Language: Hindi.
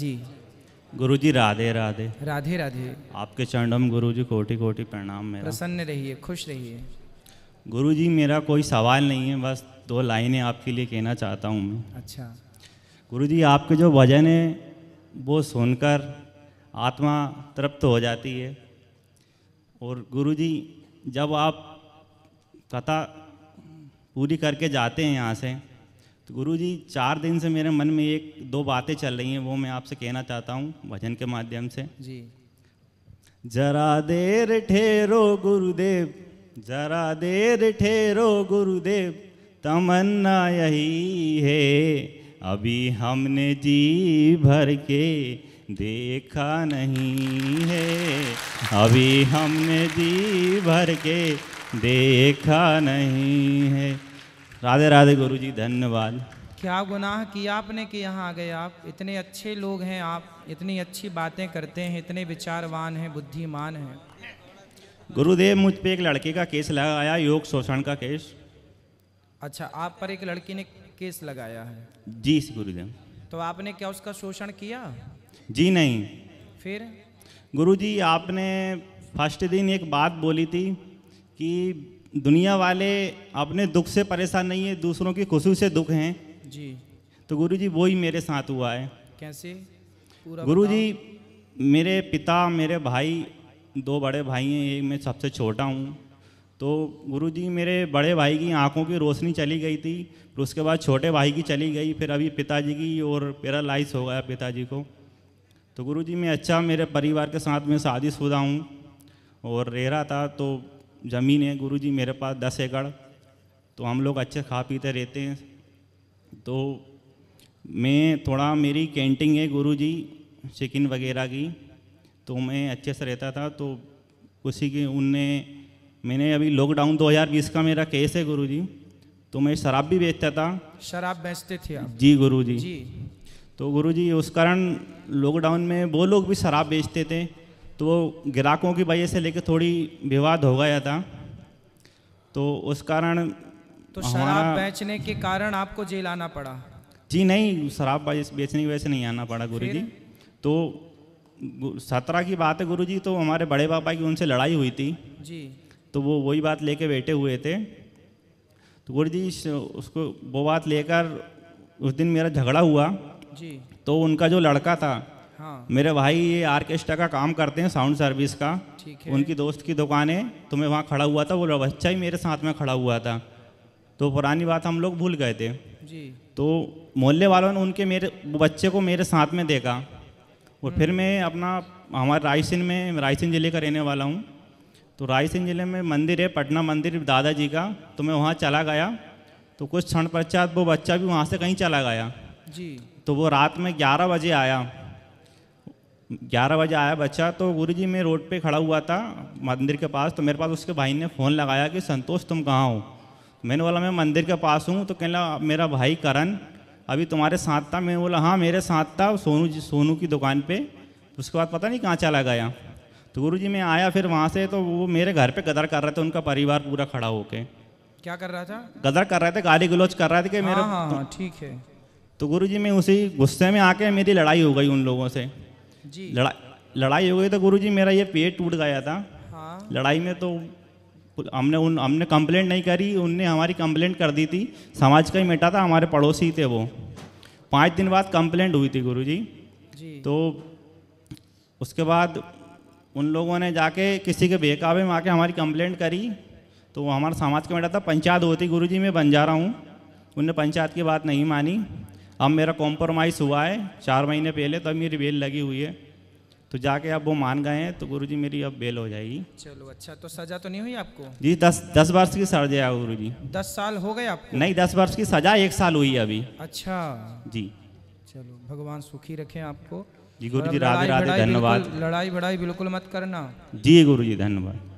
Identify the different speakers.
Speaker 1: जी
Speaker 2: गुरु जी राधे राधे राधे राधे आपके चरणम गुरु जी कोटि कोटि प्रणाम मेरा
Speaker 1: प्रसन्न रहिए खुश रहिए
Speaker 2: गुरु जी मेरा कोई सवाल नहीं है बस दो लाइनें आपके लिए कहना चाहता हूँ मैं अच्छा गुरु जी आपके जो भजन है वो सुनकर आत्मा तृप्त हो जाती है और गुरु जी जब आप कथा पूरी करके जाते हैं यहाँ से तो गुरु जी चार दिन से मेरे मन में एक दो बातें चल रही हैं वो मैं आपसे कहना चाहता हूँ भजन के माध्यम से जी जरा देर ठेरो गुरुदेव जरा देर ठेरो गुरुदेव तमन्ना यही है अभी हमने जी भर के देखा नहीं है अभी हमने जी भर के देखा नहीं है राधे राधे गुरु जी धन्यवाद
Speaker 1: क्या गुनाह किया आपने कि यहाँ आ गए आप इतने अच्छे लोग हैं आप इतनी अच्छी बातें करते हैं इतने विचारवान हैं बुद्धिमान हैं
Speaker 2: गुरुदेव मुझ पे एक लड़के का केस लगाया योग शोषण का केस
Speaker 1: अच्छा आप पर एक लड़की ने केस लगाया है
Speaker 2: जी गुरुदेव
Speaker 1: तो आपने क्या उसका शोषण किया जी नहीं फिर
Speaker 2: गुरुजी आपने फर्स्ट दिन एक बात बोली थी कि दुनिया वाले अपने दुख से परेशान नहीं है दूसरों की खुशी से दुख हैं जी तो गुरु जी वो ही मेरे साथ हुआ है कैसे पूरा गुरु जी मेरे पिता मेरे भाई दो बड़े भाई हैं एक मैं सबसे छोटा हूँ तो गुरु जी मेरे बड़े भाई की आंखों की रोशनी चली गई थी फिर उसके बाद छोटे भाई की चली गई फिर अभी पिताजी की और पैरालाइज हो गया पिताजी को तो गुरु जी मैं अच्छा मेरे परिवार के साथ मैं शादीशुदा हूँ और रह रहा था तो ज़मीन है गुरुजी मेरे पास दस एकड़ तो हम लोग अच्छे खा पीते रहते हैं तो मैं थोड़ा मेरी कैंटीन है गुरुजी चिकन वगैरह की तो मैं अच्छे से रहता था तो उसी के उनने मैंने अभी लॉकडाउन 2020 का मेरा केस है जी तो मैं शराब भी बेचता था
Speaker 1: शराब बेचते थे आप
Speaker 2: जी गुरु जी तो गुरु जी उस कारण लॉकडाउन में वो लोग भी शराब बेचते थे तो वो ग्राहकों की वजह से लेके थोड़ी विवाद हो गया था तो उस कारण तो शराब
Speaker 1: बेचने के कारण आपको जेल आना पड़ा
Speaker 2: जी नहीं शराब बेचने की वजह से नहीं आना पड़ा गुरु जी तो सत्रह की बात है गुरु जी तो हमारे बड़े पापा की उनसे लड़ाई हुई थी जी तो वो वही बात लेके बैठे हुए थे तो गुरु जी उसको वो बात लेकर उस दिन मेरा झगड़ा हुआ जी तो उनका जो लड़का था हाँ। मेरे भाई ये आर्केस्ट्रा का काम करते हैं साउंड सर्विस का ठीक है उनकी दोस्त की दुकान है तो मैं वहाँ खड़ा हुआ था वो बच्चा ही मेरे साथ में खड़ा हुआ था तो पुरानी बात हम लोग भूल गए थे जी तो मोहल्ले वालों ने उनके मेरे बच्चे को मेरे साथ में देखा और फिर हम्म। मैं अपना हमारे रायसेन में रायसेन ज़िले का रहने वाला हूँ तो रायसेन ज़िले में मंदिर है पटना मंदिर दादाजी का तो मैं वहाँ चला गया तो कुछ क्षण पश्चात वो बच्चा भी वहाँ से कहीं चला गया जी तो वो रात में ग्यारह बजे आया ग्यारह बजे आया बच्चा तो गुरु जी मैं रोड पे खड़ा हुआ था मंदिर के पास तो मेरे पास उसके भाई ने फ़ोन लगाया कि संतोष तुम कहाँ हो तो मैंने बोला मैं मंदिर के पास हूँ तो कहला मेरा भाई करण अभी तुम्हारे साथ था मैं बोला हाँ मेरे साथ था सोनू जी सोनू की दुकान पर तो उसके बाद पता नहीं कहाँ चला गया तो गुरु जी मैं आया फिर वहाँ से तो वो मेरे घर पर गदर कर रहे थे उनका परिवार पूरा खड़ा होके क्या कर रहा था गदर कर रहे थे गाली गलोच कर रहे थे कि मेरा हाँ, हाँ, हाँ, ठीक है तो गुरु जी मैं उसी गुस्से में आके मेरी लड़ाई हो गई उन लोगों से जी लड़ा लड़ाई हो गई तो गुरु जी मेरा ये पेट टूट गया था हाँ। लड़ाई में तो हमने उन हमने कंप्लेंट नहीं करी उनने हमारी कंप्लेंट कर दी थी समाज का ही मेटा था हमारे पड़ोसी थे वो पाँच दिन बाद कंप्लेंट हुई थी गुरुजी जी तो उसके बाद उन लोगों ने जाके किसी के बेकाबे में आके हमारी कंप्लेंट करी तो हमारा समाज का मेटा था पंचायत होती गुरुजी मैं बन जा रहा हूँ उनने पंचायत की बात नहीं मानी अब मेरा कॉम्प्रोमाइज़ हुआ है चार महीने पहले तब मेरी बेल लगी हुई है तो जाके अब वो मान गए हैं तो गुरुजी मेरी अब बेल हो जाएगी चलो
Speaker 1: अच्छा तो सजा तो नहीं हुई आपको
Speaker 2: जी दस दस वर्ष की सजा है गुरु जी दस साल हो गए आपको नहीं दस वर्ष की सजा एक साल हुई है अभी
Speaker 1: अच्छा जी चलो भगवान सुखी रखे आपको
Speaker 2: जी गुरु जी राधे राधे धन्यवाद
Speaker 1: लड़ाई बड़ाई बिल्कुल मत करना
Speaker 2: जी गुरु जी धन्यवाद